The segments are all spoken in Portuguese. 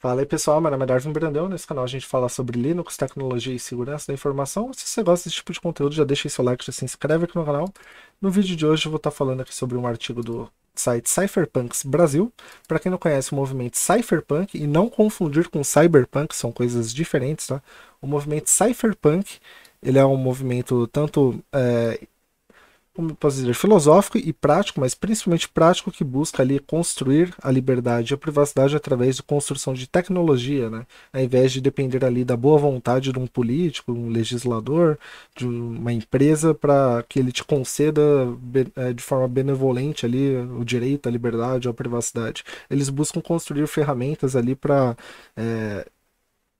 Fala aí pessoal, meu nome é Darwin Brandão. Nesse canal a gente fala sobre Linux, tecnologia e segurança da informação. Se você gosta desse tipo de conteúdo, já deixa seu like, já se inscreve aqui no canal. No vídeo de hoje eu vou estar falando aqui sobre um artigo do site Cypherpunks Brasil. Para quem não conhece o movimento Cypherpunk e não confundir com Cyberpunk, são coisas diferentes, tá? O movimento Cypherpunk ele é um movimento tanto é, como posso dizer, filosófico e prático, mas principalmente prático que busca ali construir a liberdade e a privacidade através de construção de tecnologia, né? Ao invés de depender ali da boa vontade de um político, um legislador, de uma empresa para que ele te conceda é, de forma benevolente ali o direito à liberdade ou à privacidade. Eles buscam construir ferramentas ali para é,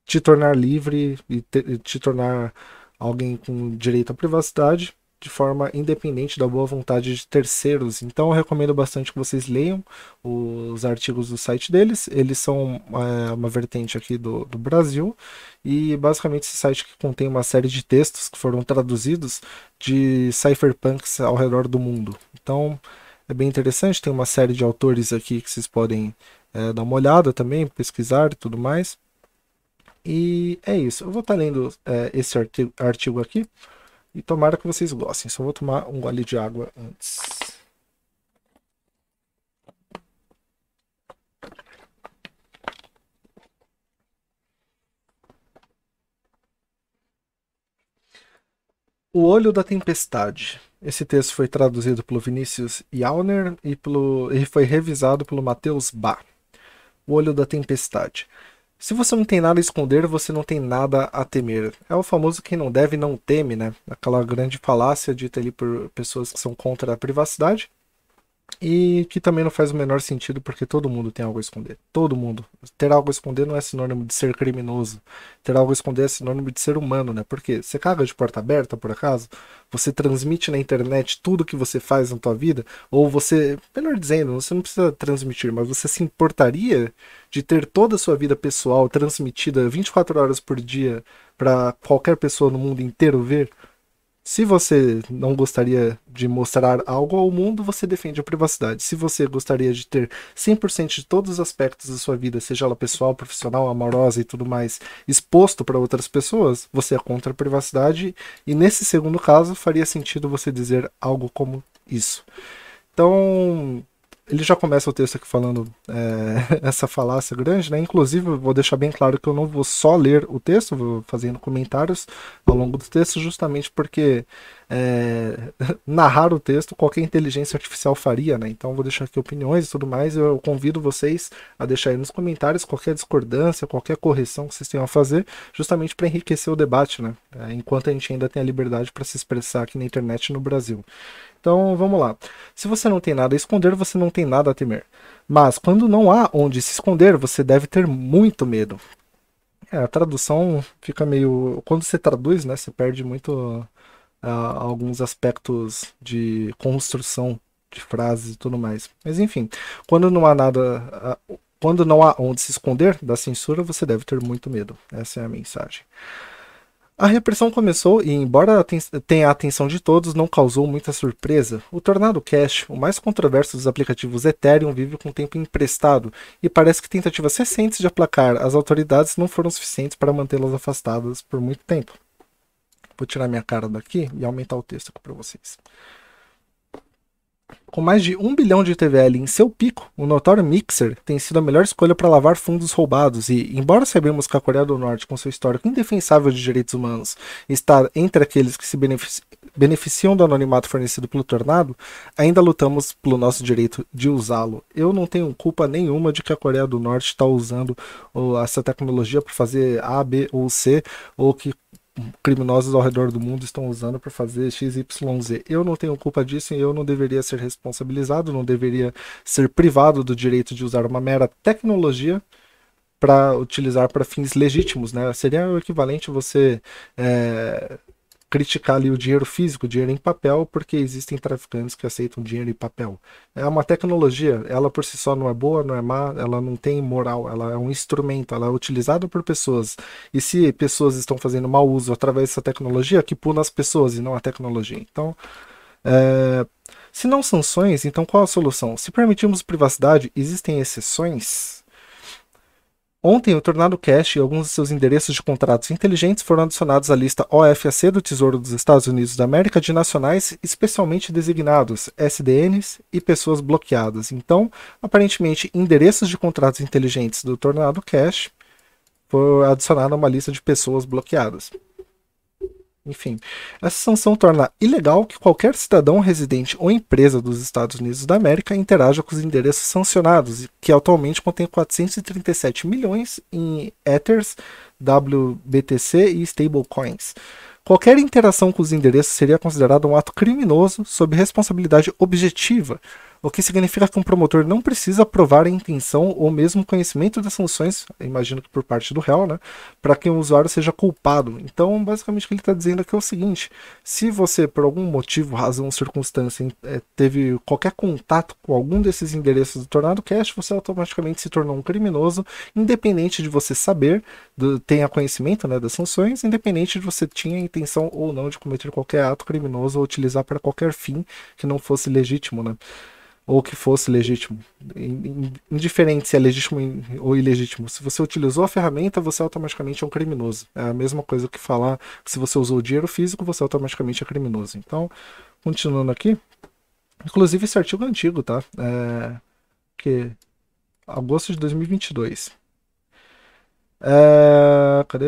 te tornar livre e te, te tornar alguém com direito à privacidade de forma independente da boa vontade de terceiros. Então eu recomendo bastante que vocês leiam os artigos do site deles. Eles são é, uma vertente aqui do, do Brasil. E basicamente esse site que contém uma série de textos que foram traduzidos de cypherpunks ao redor do mundo. Então é bem interessante, tem uma série de autores aqui que vocês podem é, dar uma olhada também, pesquisar e tudo mais. E é isso. Eu vou estar tá lendo é, esse artigo, artigo aqui. E tomara que vocês gostem. Só vou tomar um gole de água antes. O Olho da Tempestade. Esse texto foi traduzido pelo Vinícius Jauner e, pelo, e foi revisado pelo Matheus Ba. O Olho da Tempestade. Se você não tem nada a esconder, você não tem nada a temer. É o famoso quem não deve não teme, né? Aquela grande falácia dita ali por pessoas que são contra a privacidade. E que também não faz o menor sentido, porque todo mundo tem algo a esconder. Todo mundo. Ter algo a esconder não é sinônimo de ser criminoso. Ter algo a esconder é sinônimo de ser humano, né? Porque você caga de porta aberta, por acaso? Você transmite na internet tudo que você faz na tua vida? Ou você, melhor dizendo, você não precisa transmitir, mas você se importaria de ter toda a sua vida pessoal transmitida 24 horas por dia para qualquer pessoa no mundo inteiro ver? Se você não gostaria de mostrar algo ao mundo, você defende a privacidade. Se você gostaria de ter 100% de todos os aspectos da sua vida, seja ela pessoal, profissional, amorosa e tudo mais, exposto para outras pessoas, você é contra a privacidade. E nesse segundo caso, faria sentido você dizer algo como isso. Então, ele já começa o texto aqui falando é, essa falácia grande, né? Inclusive, vou deixar bem claro que eu não vou só ler o texto, vou fazendo comentários ao longo do texto, justamente porque é, narrar o texto, qualquer inteligência artificial faria, né? Então vou deixar aqui opiniões e tudo mais. Eu convido vocês a deixarem nos comentários qualquer discordância, qualquer correção que vocês tenham a fazer, justamente para enriquecer o debate, né? É, enquanto a gente ainda tem a liberdade para se expressar aqui na internet no Brasil. Então vamos lá. Se você não tem nada a esconder, você não tem nada a temer. Mas quando não há onde se esconder, você deve ter muito medo. É, a tradução fica meio. Quando você traduz, né? Você perde muito alguns aspectos de construção de frases e tudo mais. Mas enfim, quando não há nada, quando não há onde se esconder da censura, você deve ter muito medo. Essa é a mensagem. A repressão começou e, embora tenha a atenção de todos, não causou muita surpresa. O Tornado Cash, o mais controverso dos aplicativos Ethereum, vive com tempo emprestado e parece que tentativas recentes de aplacar as autoridades não foram suficientes para mantê-las afastadas por muito tempo. Vou tirar minha cara daqui e aumentar o texto aqui para vocês. Com mais de 1 bilhão de TVL em seu pico, o notório Mixer tem sido a melhor escolha para lavar fundos roubados e, embora sabemos que a Coreia do Norte, com seu histórico indefensável de direitos humanos, está entre aqueles que se benefici beneficiam do anonimato fornecido pelo Tornado, ainda lutamos pelo nosso direito de usá-lo. Eu não tenho culpa nenhuma de que a Coreia do Norte está usando ou, essa tecnologia para fazer A, B ou C, ou que criminosos ao redor do mundo estão usando para fazer XYZ. Eu não tenho culpa disso e eu não deveria ser responsabilizado, não deveria ser privado do direito de usar uma mera tecnologia para utilizar para fins legítimos, né? Seria o equivalente você é, criticar ali o dinheiro físico, o dinheiro em papel, porque existem traficantes que aceitam dinheiro em papel. É uma tecnologia, ela por si só não é boa, não é má, ela não tem moral, ela é um instrumento, ela é utilizada por pessoas. E se pessoas estão fazendo mau uso através dessa tecnologia, que puna as pessoas e não a tecnologia. Então, é... se não sanções, então qual a solução? Se permitirmos privacidade, existem exceções? Ontem, o Tornado Cash e alguns de seus endereços de contratos inteligentes foram adicionados à lista OFAC do Tesouro dos Estados Unidos da América de nacionais especialmente designados SDNs e pessoas bloqueadas. Então, aparentemente, endereços de contratos inteligentes do Tornado Cash foram adicionados a uma lista de pessoas bloqueadas. Enfim, essa sanção torna ilegal que qualquer cidadão residente ou empresa dos Estados Unidos da América interaja com os endereços sancionados, que atualmente contém 437 milhões em Ethers, WBTC e stablecoins. Qualquer interação com os endereços seria considerada um ato criminoso sob responsabilidade objetiva, o que significa que um promotor não precisa provar a intenção ou mesmo conhecimento das sanções, imagino que por parte do réu, né, para que um usuário seja culpado. Então, basicamente, o que ele está dizendo aqui é o seguinte: se você, por algum motivo, razão, circunstância, eh, teve qualquer contato com algum desses endereços do Tornado Cash, você automaticamente se tornou um criminoso, independente de você saber, do, tenha conhecimento né, das sanções, independente de você tinha a intenção ou não de cometer qualquer ato criminoso ou utilizar para qualquer fim que não fosse legítimo, né? ou que fosse legítimo. Indiferente se é legítimo ou ilegítimo. Se você utilizou a ferramenta, você automaticamente é um criminoso. É a mesma coisa que falar que se você usou dinheiro físico, você automaticamente é criminoso. Então, continuando aqui. Inclusive, esse artigo é antigo, tá? É, que agosto de 2022. É, cadê?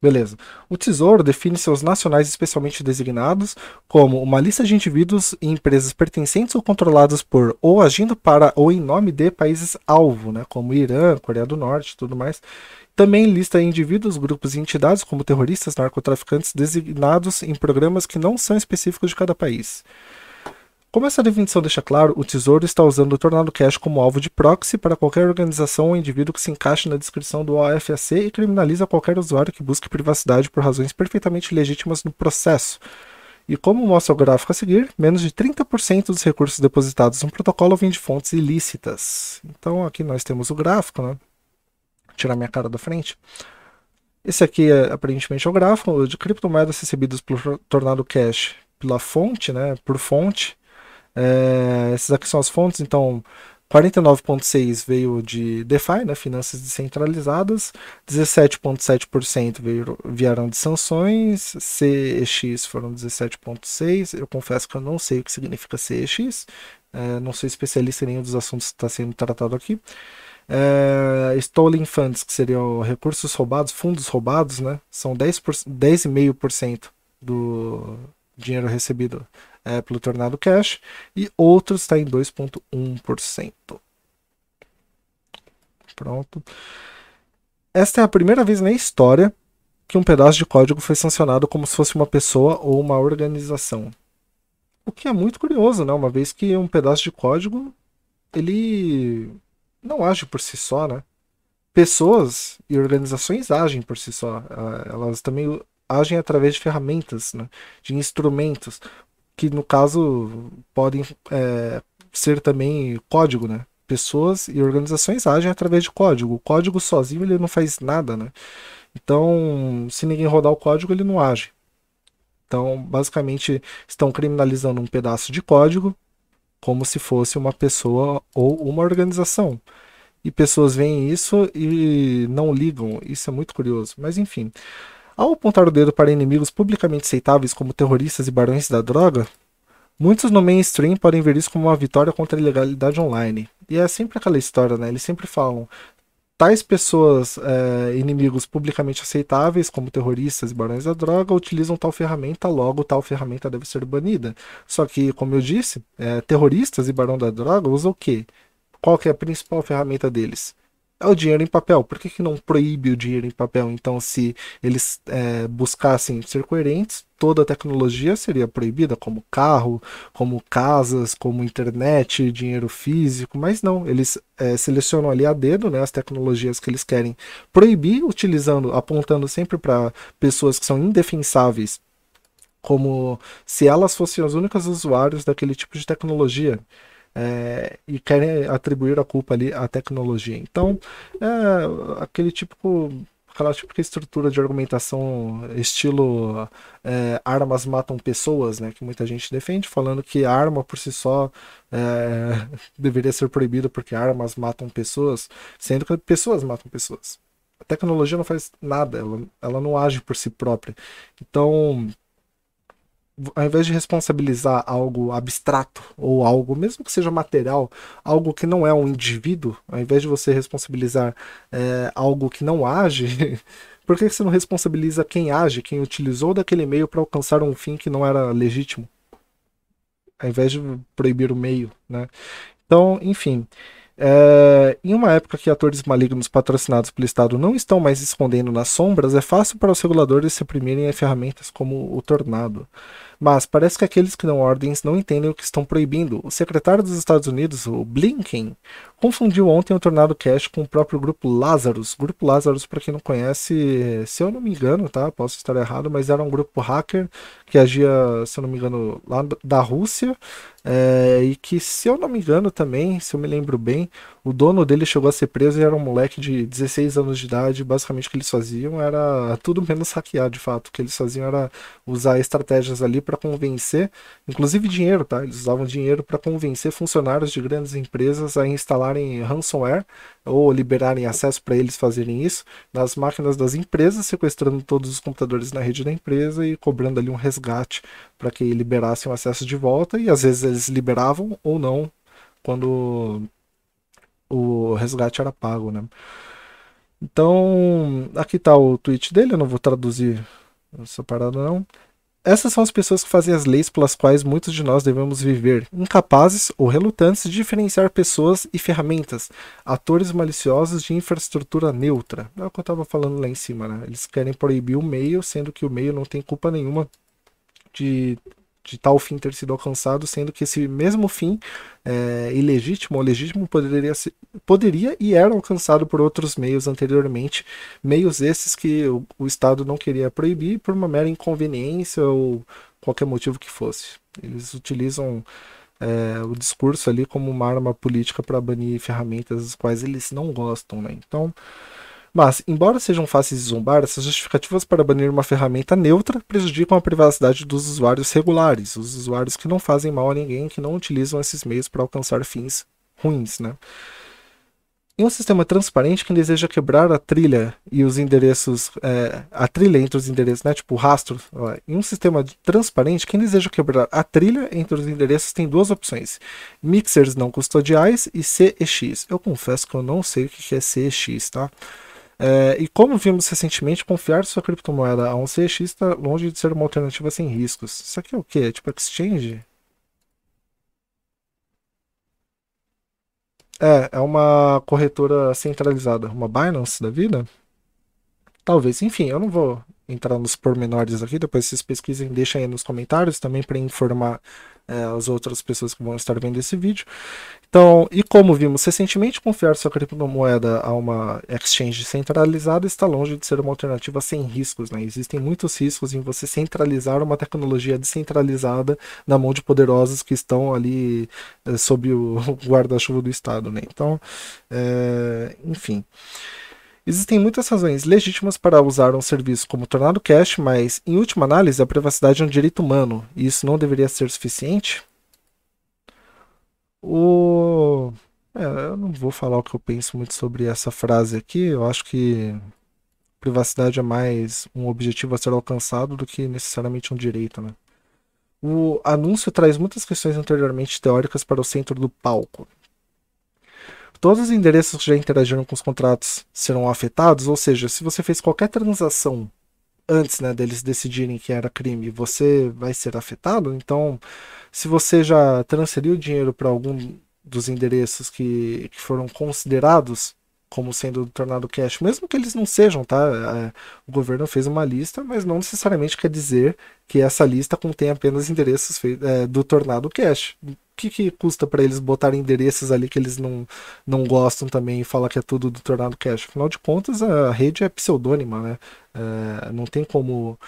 Beleza. O Tesouro define seus nacionais especialmente designados como uma lista de indivíduos e empresas pertencentes ou controladas por ou agindo para ou em nome de países-alvo, né, como Irã, Coreia do Norte e tudo mais. Também lista indivíduos, grupos e entidades como terroristas, narcotraficantes designados em programas que não são específicos de cada país. Como essa definição deixa claro, o Tesouro está usando o Tornado Cash como alvo de proxy para qualquer organização ou indivíduo que se encaixe na descrição do OFAC e criminaliza qualquer usuário que busque privacidade por razões perfeitamente legítimas no processo. E como mostra o gráfico a seguir, menos de 30% dos recursos depositados no protocolo vêm de fontes ilícitas. Então aqui nós temos o gráfico, né? Vou tirar minha cara da frente. Esse aqui é, aparentemente é o gráfico de criptomoedas recebidas pelo Tornado Cash pela fonte, né, por fonte, é, essas aqui são as fontes, então 49,6% veio de DeFi, né, finanças descentralizadas, 17,7% vieram de sanções, CEX foram 17,6%, eu confesso que eu não sei o que significa CEX, é, não sou especialista em nenhum dos assuntos que está sendo tratado aqui. É, stolen funds, que seriam recursos roubados, fundos roubados, né, são 10,5% 10 do dinheiro recebido é, pelo Tornado Cash e outros está em 2,1%. Pronto. Esta é a primeira vez na história que um pedaço de código foi sancionado como se fosse uma pessoa ou uma organização. O que é muito curioso, né? Uma vez que um pedaço de código ele não age por si só, né? Pessoas e organizações agem por si só. Ah, elas também agem através de ferramentas, né? de instrumentos que no caso podem é, ser também código, né? Pessoas e organizações agem através de código. O código sozinho ele não faz nada, né? Então, se ninguém rodar o código, ele não age. Então, basicamente, estão criminalizando um pedaço de código como se fosse uma pessoa ou uma organização. E pessoas veem isso e não ligam. Isso é muito curioso. Mas, enfim. Ao apontar o dedo para inimigos publicamente aceitáveis como terroristas e barões da droga, muitos no mainstream podem ver isso como uma vitória contra a ilegalidade online. E é sempre aquela história, né? Eles sempre falam tais pessoas, é, inimigos publicamente aceitáveis, como terroristas e barões da droga, utilizam tal ferramenta, logo tal ferramenta deve ser banida. Só que, como eu disse, é, terroristas e barão da droga usam o quê? Qual que é a principal ferramenta deles? é o dinheiro em papel. Por que, que não proíbe o dinheiro em papel? Então, se eles é, buscassem ser coerentes, toda a tecnologia seria proibida, como carro, como casas, como internet, dinheiro físico, mas não. Eles é, selecionam ali a dedo né, as tecnologias que eles querem proibir, utilizando, apontando sempre para pessoas que são indefensáveis. Como se elas fossem as únicas usuários daquele tipo de tecnologia é, e querem atribuir a culpa ali à tecnologia. Então, é aquele típico aquela típica estrutura de argumentação estilo é, armas matam pessoas, né? Que muita gente defende, falando que a arma por si só é, deveria ser proibida porque armas matam pessoas, sendo que pessoas matam pessoas. A tecnologia não faz nada, ela, ela não age por si própria. Então ao invés de responsabilizar algo abstrato ou algo, mesmo que seja material, algo que não é um indivíduo, ao invés de você responsabilizar é, algo que não age, por que você não responsabiliza quem age, quem utilizou daquele meio para alcançar um fim que não era legítimo? Ao invés de proibir o meio, né? Então, enfim. É, em uma época que atores malignos patrocinados pelo Estado não estão mais escondendo nas sombras, é fácil para os reguladores se reprimirem a ferramentas como o Tornado. Mas parece que aqueles que dão ordens não entendem o que estão proibindo. O secretário dos Estados Unidos, o Blinken, confundiu ontem o Tornado Cash com o próprio grupo Lazarus. grupo Lazarus, para quem não conhece, se eu não me engano, tá? Posso estar errado, mas era um grupo hacker que agia, se eu não me engano, lá da Rússia. É, e que, se eu não me engano também, se eu me lembro bem, o dono dele chegou a ser preso e era um moleque de 16 anos de idade. Basicamente, o que eles faziam era tudo menos hackear, de fato. O que eles faziam era usar estratégias ali para convencer, inclusive dinheiro, tá? Eles usavam dinheiro para convencer funcionários de grandes empresas a instalarem ransomware ou liberarem acesso para eles fazerem isso nas máquinas das empresas, sequestrando todos os computadores na rede da empresa e cobrando ali um resgate para que liberassem o acesso de volta. E às vezes eles liberavam ou não quando o resgate era pago, né? Então, aqui está o tweet dele, eu não vou traduzir essa parada não. Essas são as pessoas que fazem as leis pelas quais muitos de nós devemos viver, incapazes ou relutantes de diferenciar pessoas e ferramentas, atores maliciosos de infraestrutura neutra. É o que eu estava falando lá em cima, né? Eles querem proibir o meio, sendo que o meio não tem culpa nenhuma de de tal fim ter sido alcançado, sendo que esse mesmo fim é, ilegítimo ou legítimo poderia, poderia e era alcançado por outros meios anteriormente, meios esses que o, o Estado não queria proibir por uma mera inconveniência ou qualquer motivo que fosse. Eles utilizam é, o discurso ali como uma arma política para banir ferramentas das quais eles não gostam, né? Então mas, embora sejam fáceis de zombar, essas justificativas para banir uma ferramenta neutra prejudicam a privacidade dos usuários regulares, os usuários que não fazem mal a ninguém, que não utilizam esses meios para alcançar fins ruins, né? Em um sistema transparente, quem deseja quebrar a trilha e os endereços, é, a trilha entre os endereços, né, tipo o rastro, ó, em um sistema transparente, quem deseja quebrar a trilha entre os endereços tem duas opções: mixers não custodiais e CEX. Eu confesso que eu não sei o que é CEX, tá? É, e como vimos recentemente, confiar sua criptomoeda a um CX está longe de ser uma alternativa sem riscos. Isso aqui é o quê? É tipo exchange? É, é uma corretora centralizada, uma Binance da vida? Talvez, enfim, eu não vou entrar nos pormenores aqui, depois vocês pesquisem, deixem aí nos comentários também para informar é, as outras pessoas que vão estar vendo esse vídeo. Então, e como vimos recentemente, confiar sua criptomoeda a uma exchange centralizada está longe de ser uma alternativa sem riscos. Né? Existem muitos riscos em você centralizar uma tecnologia descentralizada na mão de poderosos que estão ali é, sob o guarda-chuva do Estado. Né? Então, é, enfim. Existem muitas razões legítimas para usar um serviço como Tornado Cash, mas, em última análise, a privacidade é um direito humano e isso não deveria ser suficiente? O... É, eu não vou falar o que eu penso muito sobre essa frase aqui. Eu acho que privacidade é mais um objetivo a ser alcançado do que necessariamente um direito, né? O anúncio traz muitas questões anteriormente teóricas para o centro do palco todos os endereços que já interagiram com os contratos serão afetados, ou seja, se você fez qualquer transação antes né, deles decidirem que era crime, você vai ser afetado. Então, se você já transferiu dinheiro para algum dos endereços que, que foram considerados como sendo tornado cash, mesmo que eles não sejam, tá? É, o governo fez uma lista, mas não necessariamente quer dizer que essa lista contém apenas endereços é, do tornado cash. O que, que custa para eles botarem endereços ali que eles não, não gostam também e falar que é tudo do tornado cash? Afinal de contas, a rede é pseudônima, né? É, não tem como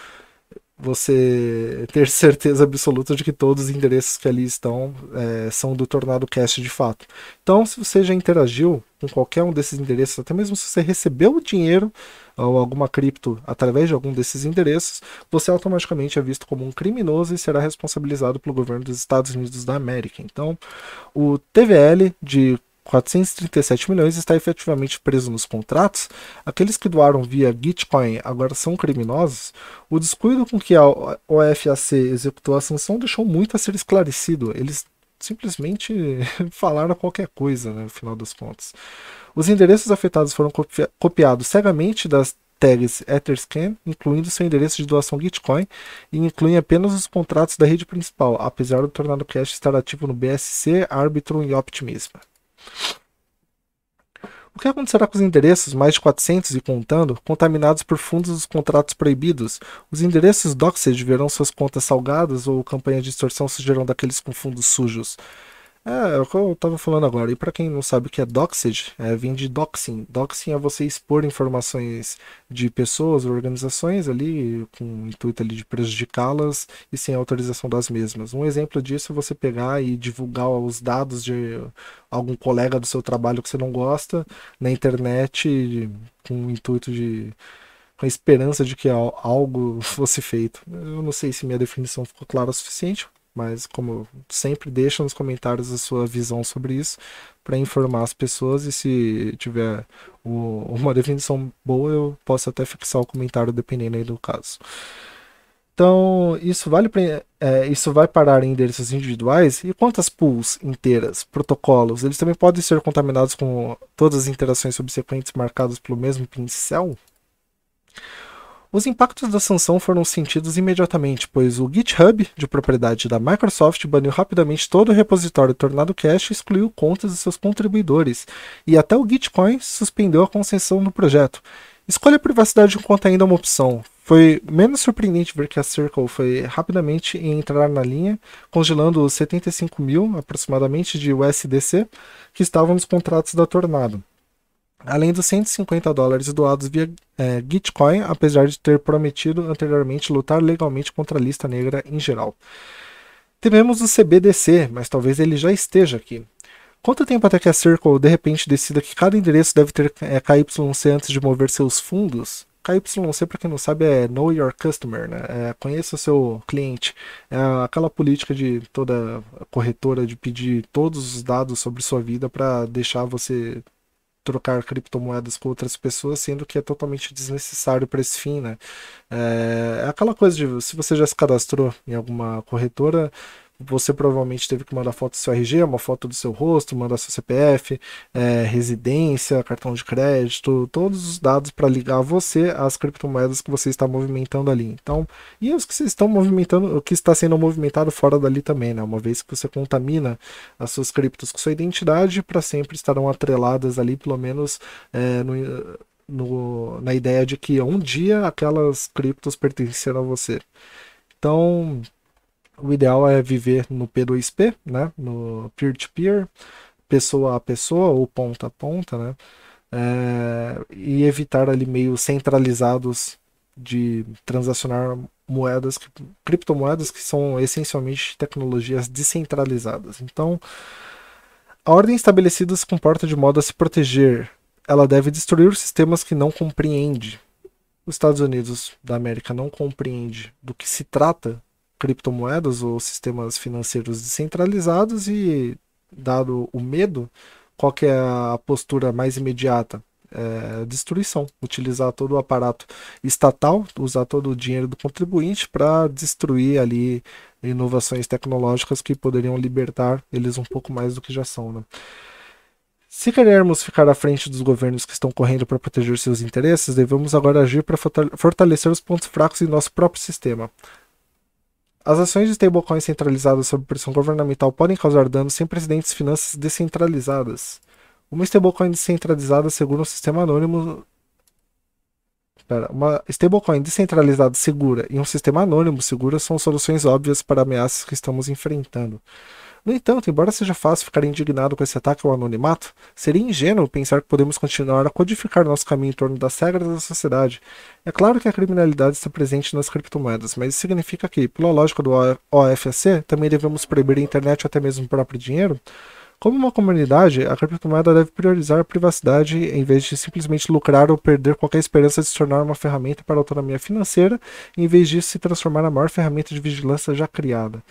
você ter certeza absoluta de que todos os endereços que ali estão é, são do Tornado Cast de fato. Então, se você já interagiu com qualquer um desses endereços, até mesmo se você recebeu o dinheiro ou alguma cripto através de algum desses endereços, você automaticamente é visto como um criminoso e será responsabilizado pelo governo dos Estados Unidos da América. Então, o TVL de 437 milhões está efetivamente preso nos contratos, aqueles que doaram via Gitcoin agora são criminosos, o descuido com que a OFAC executou a sanção deixou muito a ser esclarecido. Eles simplesmente falaram qualquer coisa, né, no final das contas. Os endereços afetados foram copi copiados cegamente das tags Etherscan, incluindo seu endereço de doação Gitcoin, e incluem apenas os contratos da rede principal, apesar do Tornado Cash estar ativo no BSC, Arbitrum e Optimism. O que acontecerá com os endereços, mais de 400 e contando, contaminados por fundos dos contratos proibidos? Os endereços Doxed verão suas contas salgadas ou campanhas de extorsão surgirão daqueles com fundos sujos? É, é o que eu estava falando agora. E para quem não sabe o que é doxed, é, vem de doxing. Doxing é você expor informações de pessoas, organizações ali, com o intuito ali de prejudicá-las e sem autorização das mesmas. Um exemplo disso é você pegar e divulgar os dados de algum colega do seu trabalho que você não gosta na internet com o intuito de com a esperança de que algo fosse feito. Eu não sei se minha definição ficou clara o suficiente, mas, como sempre, deixa nos comentários a sua visão sobre isso para informar as pessoas. E se tiver o, uma definição boa, eu posso até fixar o comentário dependendo aí do caso. Então, isso, vale é, isso vai parar em endereços individuais? E quantas pools inteiras, protocolos, eles também podem ser contaminados com todas as interações subsequentes marcadas pelo mesmo pincel? Os impactos da sanção foram sentidos imediatamente, pois o GitHub, de propriedade da Microsoft, baniu rapidamente todo o repositório Tornado Cash e excluiu contas de seus contribuidores, e até o Gitcoin suspendeu a concessão do projeto. Escolha a privacidade enquanto ainda é uma opção. Foi menos surpreendente ver que a Circle foi rapidamente entrar na linha, congelando os 75 mil aproximadamente de USDC que estavam nos contratos da Tornado. Além dos 150 dólares doados via é, Gitcoin, apesar de ter prometido anteriormente lutar legalmente contra a lista negra em geral. Tememos o CBDC, mas talvez ele já esteja aqui. Quanto tempo até que a Circle de repente decida que cada endereço deve ter é, KYC antes de mover seus fundos? KYC, para quem não sabe, é Know Your Customer, né? É, conheça o seu cliente. É aquela política de toda corretora de pedir todos os dados sobre sua vida para deixar você trocar criptomoedas com outras pessoas, sendo que é totalmente desnecessário para esse fim, né? É, é, aquela coisa de se você já se cadastrou em alguma corretora, você provavelmente teve que mandar foto do seu RG, uma foto do seu rosto, mandar seu CPF, é, residência, cartão de crédito, todos os dados para ligar você às criptomoedas que você está movimentando ali. Então, e os que vocês estão movimentando, o que está sendo movimentado fora dali também, né? Uma vez que você contamina as suas criptos com sua identidade, para sempre estarão atreladas ali, pelo menos é, no, no, na ideia de que um dia aquelas criptos pertenceram a você. Então, o ideal é viver no P2P, né? no peer-to-peer, pessoa a pessoa ou ponta a ponta, né? É, e evitar ali meios centralizados de transacionar moedas, criptomoedas que são essencialmente tecnologias descentralizadas. Então, a ordem estabelecida se comporta de modo a se proteger. Ela deve destruir sistemas que não compreende. Os Estados Unidos da América não compreende do que se trata criptomoedas ou sistemas financeiros descentralizados e, dado o medo, qual é a postura mais imediata? É, destruição, utilizar todo o aparato estatal, usar todo o dinheiro do contribuinte para destruir ali inovações tecnológicas que poderiam libertar eles um pouco mais do que já são. Né? Se queremos ficar à frente dos governos que estão correndo para proteger seus interesses, devemos agora agir para fortalecer os pontos fracos em nosso próprio sistema. As ações de stablecoins centralizadas sob pressão governamental podem causar danos sem precedentes finanças descentralizadas. Uma stablecoin descentralizada segura um sistema anônimo. uma stablecoin descentralizada segura e um sistema anônimo segura são soluções óbvias para ameaças que estamos enfrentando. No entanto, embora seja fácil ficar indignado com esse ataque ao anonimato, seria ingênuo pensar que podemos continuar a codificar nosso caminho em torno das regras da sociedade. É claro que a criminalidade está presente nas criptomoedas, mas isso significa que, pela lógica do OFAC, também devemos proibir a internet ou até mesmo o próprio dinheiro? Como uma comunidade, a criptomoeda deve priorizar a privacidade em vez de simplesmente lucrar ou perder qualquer esperança de se tornar uma ferramenta para a autonomia financeira, em vez de se transformar na maior ferramenta de vigilância já criada.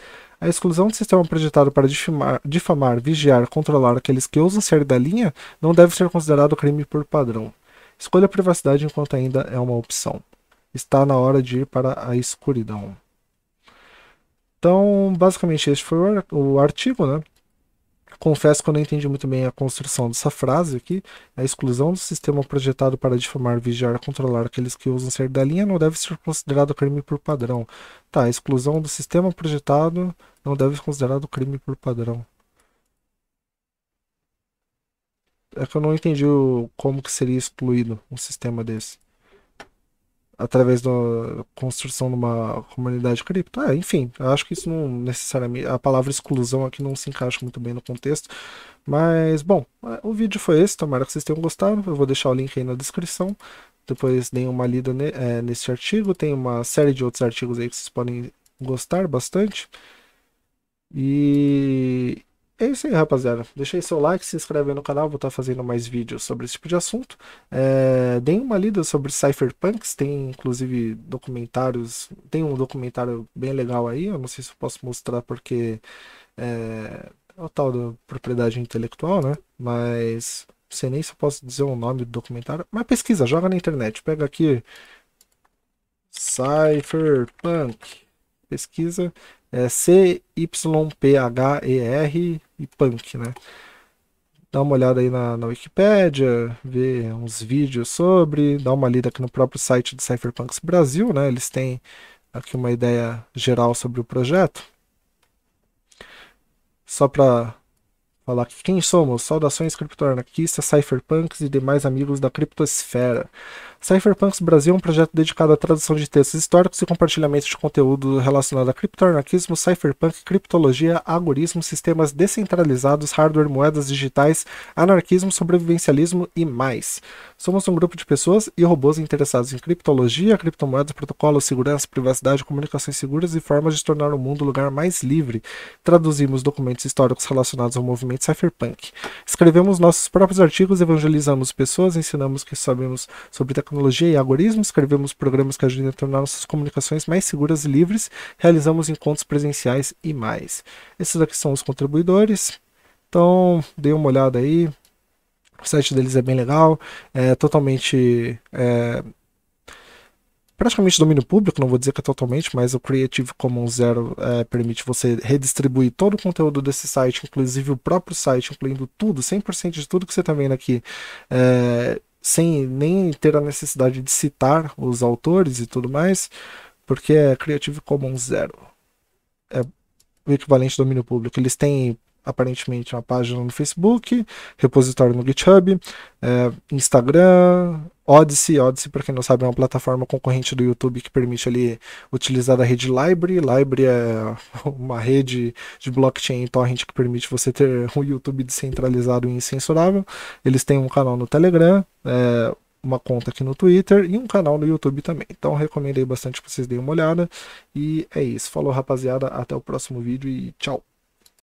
A exclusão do sistema projetado para difamar, difamar vigiar, controlar aqueles que ousam sair da linha não deve ser considerado crime por padrão. Escolha a privacidade enquanto ainda é uma opção. Está na hora de ir para a escuridão. Então, basicamente, este foi o artigo, né? Confesso que eu não entendi muito bem a construção dessa frase aqui. A exclusão do sistema projetado para difamar, vigiar, controlar aqueles que usam ser da linha não deve ser considerado crime por padrão. Tá, a exclusão do sistema projetado não deve ser considerado crime por padrão. É que eu não entendi o, como que seria excluído um sistema desse através da construção de uma comunidade cripto. É, enfim, acho que isso não necessariamente. A palavra exclusão aqui não se encaixa muito bem no contexto. Mas, bom, é, o vídeo foi esse. Tomara que vocês tenham gostado. Eu vou deixar o link aí na descrição. Depois deem uma lida ne, é, nesse artigo. Tem uma série de outros artigos aí que vocês podem gostar bastante. E, é isso aí, rapaziada. Deixei seu like, se inscreve no canal, vou estar tá fazendo mais vídeos sobre esse tipo de assunto. É, deem uma lida sobre cypherpunks, tem inclusive documentários, tem um documentário bem legal aí, eu não sei se eu posso mostrar porque é, é o tal da propriedade intelectual, né? Mas sei nem se eu posso dizer o nome do documentário, mas pesquisa, joga na internet, pega aqui cypherpunk, pesquisa, é C-Y-P-H-E-R e punk, né? Dá uma olhada aí na, na Wikipédia, vê uns vídeos sobre, dá uma lida aqui no próprio site do Cypherpunks Brasil, né? Eles têm aqui uma ideia geral sobre o projeto. Só para falar aqui, quem somos? Saudações criptoanarquistas, cypherpunks e demais amigos da criptosfera. Cypherpunks Brasil é um projeto dedicado à tradução de textos históricos e compartilhamento de conteúdo relacionado a criptoanarquismo, cypherpunk, criptologia, algoritmos, sistemas descentralizados, hardware, moedas digitais, anarquismo, sobrevivencialismo e mais. Somos um grupo de pessoas e robôs interessados em criptologia, criptomoedas, protocolos, segurança, privacidade, comunicações seguras e formas de tornar o mundo um lugar mais livre. Traduzimos documentos históricos relacionados ao movimento cypherpunk. Escrevemos nossos próprios artigos, evangelizamos pessoas, ensinamos que sabemos sobre tecnologia tecnologia e algoritmos, escrevemos programas que ajudem a tornar nossas comunicações mais seguras e livres, realizamos encontros presenciais e mais. Esses aqui são os contribuidores, então dê uma olhada aí. O site deles é bem legal, é totalmente. É, praticamente domínio público, não vou dizer que é totalmente, mas o Creative Commons Zero é, permite você redistribuir todo o conteúdo desse site, inclusive o próprio site, incluindo tudo, 100% de tudo que você está vendo aqui, é, sem nem ter a necessidade de citar os autores e tudo mais, porque é Creative Commons Zero. É o equivalente domínio público. Eles têm aparentemente uma página no Facebook, repositório no GitHub, é, Instagram, Odyssey. Odyssey, para quem não sabe, é uma plataforma concorrente do YouTube que permite ali utilizar a rede Library. Library é uma rede de blockchain torrent que permite você ter um YouTube descentralizado e incensurável. Eles têm um canal no Telegram. É, uma conta aqui no Twitter e um canal no YouTube também. Então recomendei bastante que vocês deem uma olhada. E é isso. Falou, rapaziada. Até o próximo vídeo e tchau.